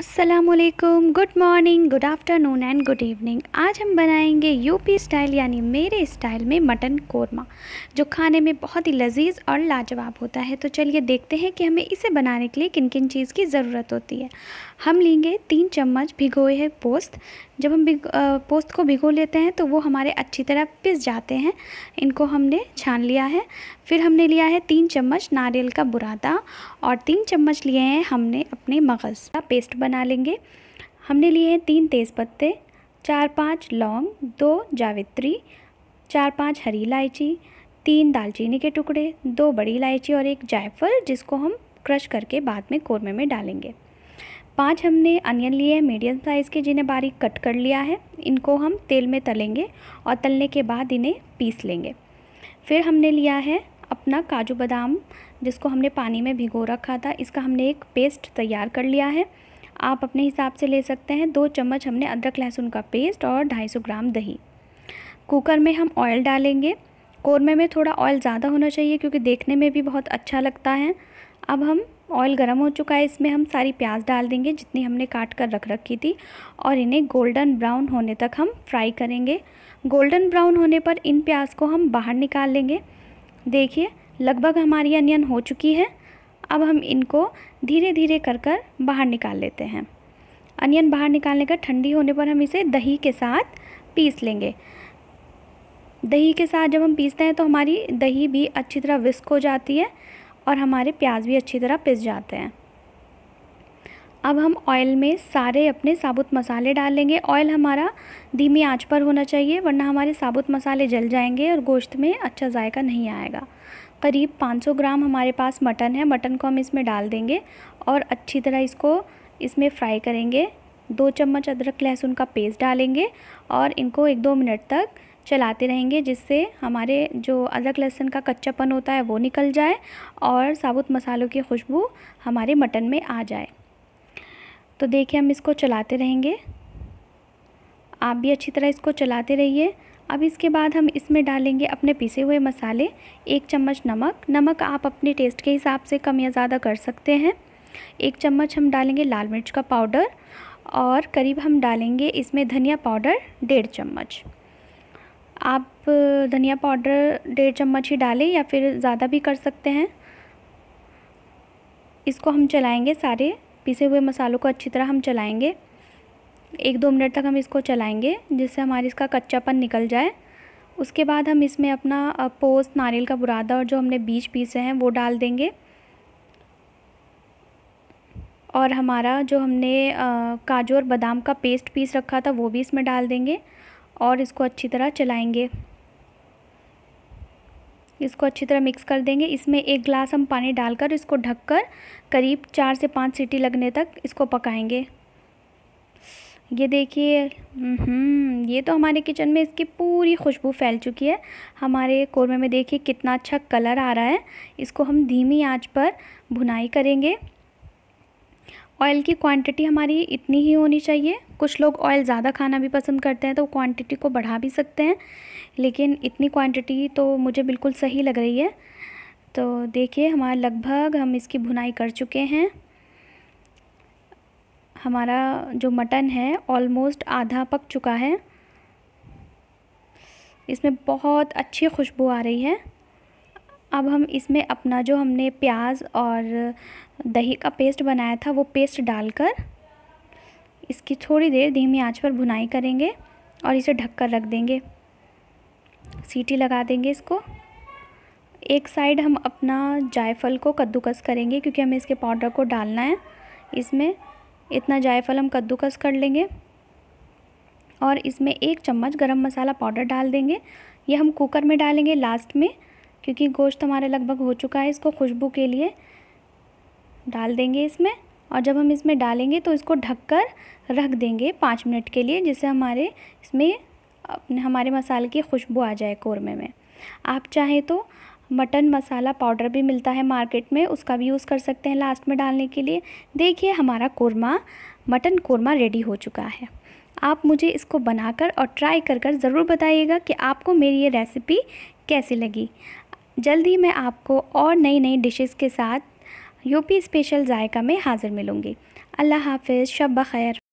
असलकुम good morning good afternoon and good evening आज हम बनाएंगे यूपी स्टाइल यानी मेरे स्टाइल में मटन कोरमा जो खाने में बहुत ही लजीज और लाजवाब होता है तो चलिए देखते हैं कि हमें इसे बनाने के लिए किन किन चीज़ की ज़रूरत होती है हम लेंगे तीन चम्मच भिगोए हुए पोस्त जब हम पोस्त को भिगो लेते हैं तो वो हमारे अच्छी तरह पिस जाते हैं इनको हमने छान लिया है फिर हमने लिया है तीन चम्मच नारियल का बुरादा और तीन चम्मच लिए हैं हमने अपने मगज़ का पेस्ट बना लेंगे हमने लिए हैं तीन तेज़पत्ते चार पाँच लौंग दो जावित्री चार पाँच हरी इलायची तीन दालचीनी के टुकड़े दो बड़ी इलायची और एक जायफल जिसको हम क्रश करके बाद में कौरमे में डालेंगे पाँच हमने अनियन लिए हैं मीडियम साइज़ के जिन्हें बारीक कट कर लिया है इनको हम तेल में तलेंगे और तलने के बाद इन्हें पीस लेंगे फिर हमने लिया है अपना काजू बादाम जिसको हमने पानी में भिगो रखा था इसका हमने एक पेस्ट तैयार कर लिया है आप अपने हिसाब से ले सकते हैं दो चम्मच हमने अदरक लहसुन का पेस्ट और सौ ग्राम दही कुकर में हम ऑयल डालेंगे कौरमे में थोड़ा ऑयल ज़्यादा होना चाहिए क्योंकि देखने में भी बहुत अच्छा लगता है अब हम ऑयल गर्म हो चुका है इसमें हम सारी प्याज डाल देंगे जितनी हमने काट कर रख रखी थी और इन्हें गोल्डन ब्राउन होने तक हम फ्राई करेंगे गोल्डन ब्राउन होने पर इन प्याज को हम बाहर निकाल लेंगे देखिए लगभग हमारी अनियन हो चुकी है अब हम इनको धीरे धीरे कर कर बाहर निकाल लेते हैं अनियन बाहर निकालने का ठंडी होने पर हम इसे दही के साथ पीस लेंगे दही के साथ जब हम पीसते हैं तो हमारी दही भी अच्छी तरह विस्क हो जाती है और हमारे प्याज भी अच्छी तरह पिस जाते हैं अब हम ऑयल में सारे अपने साबुत मसाले डालेंगे ऑयल हमारा धीमी आंच पर होना चाहिए वरना हमारे साबुत मसाले जल जाएंगे और गोश्त में अच्छा जायका नहीं आएगा करीब 500 ग्राम हमारे पास मटन है मटन को हम इसमें डाल देंगे और अच्छी तरह इसको इसमें फ्राई करेंगे दो चम्मच अदरक लहसुन का पेस्ट डालेंगे और इनको एक दो मिनट तक चलाते रहेंगे जिससे हमारे जो अदरक लहसुन का कच्चापन होता है वो निकल जाए और साबुत मसालों की खुशबू हमारे मटन में आ जाए तो देखिए हम इसको चलाते रहेंगे आप भी अच्छी तरह इसको चलाते रहिए अब इसके बाद हम इसमें डालेंगे अपने पिसे हुए मसाले एक चम्मच नमक नमक आप अपने टेस्ट के हिसाब से कम या ज़्यादा कर सकते हैं एक चम्मच हम डालेंगे लाल मिर्च का पाउडर और करीब हम डालेंगे इसमें धनिया पाउडर डेढ़ चम्मच आप धनिया पाउडर डेढ़ चम्मच ही डालें या फिर ज़्यादा भी कर सकते हैं इसको हम चलाएंगे सारे पिसे हुए मसालों को अच्छी तरह हम चलाएंगे एक दो मिनट तक हम इसको चलाएंगे जिससे हमारी इसका कच्चापन निकल जाए उसके बाद हम इसमें अपना पोस्ट नारियल का बुरादा और जो हमने बीज पीसे हैं वो डाल देंगे और हमारा जो हमने काजू और बादाम का पेस्ट पीस रखा था वो भी इसमें डाल देंगे और इसको अच्छी तरह चलाएंगे इसको अच्छी तरह मिक्स कर देंगे इसमें एक ग्लास हम पानी डालकर इसको ढककर करीब चार से पाँच सीटी लगने तक इसको पकाएंगे ये देखिए हम्म, ये तो हमारे किचन में इसकी पूरी खुशबू फैल चुकी है हमारे कौरमे में देखिए कितना अच्छा कलर आ रहा है इसको हम धीमी आंच पर भुनाई करेंगे ऑयल की क्वांटिटी हमारी इतनी ही होनी चाहिए कुछ लोग ऑयल ज़्यादा खाना भी पसंद करते हैं तो क्वांटिटी को बढ़ा भी सकते हैं लेकिन इतनी क्वांटिटी तो मुझे बिल्कुल सही लग रही है तो देखिए हमारा लगभग हम इसकी भुनाई कर चुके हैं हमारा जो मटन है ऑलमोस्ट आधा पक चुका है इसमें बहुत अच्छी खुशबू आ रही है अब हम इसमें अपना जो हमने प्याज और दही का पेस्ट बनाया था वो पेस्ट डालकर इसकी थोड़ी देर धीमी आंच पर भुनाई करेंगे और इसे ढककर रख देंगे सीटी लगा देंगे इसको एक साइड हम अपना जायफल को कद्दूकस करेंगे क्योंकि हमें इसके पाउडर को डालना है इसमें इतना जायफल हम कद्दूकस कर लेंगे और इसमें एक चम्मच गरम मसाला पाउडर डाल देंगे ये हम कुकर में डालेंगे लास्ट में क्योंकि गोश्त हमारा लगभग हो चुका है इसको खुशबू के लिए डाल देंगे इसमें और जब हम इसमें डालेंगे तो इसको ढककर रख देंगे पाँच मिनट के लिए जिससे हमारे इसमें अपने हमारे मसाले की खुशबू आ जाए कौरमे में आप चाहें तो मटन मसाला पाउडर भी मिलता है मार्केट में उसका भी यूज़ कर सकते हैं लास्ट में डालने के लिए देखिए हमारा कोरमा मटन कोरमा रेडी हो चुका है आप मुझे इसको बनाकर और ट्राई कर कर ज़रूर बताइएगा कि आपको मेरी ये रेसिपी कैसी लगी जल्द ही मैं आपको और नई नई डिशेस के साथ यूपी स्पेशल जायका में हाज़िर मिलूँगी अल्लाह हाफिज़ शब खैर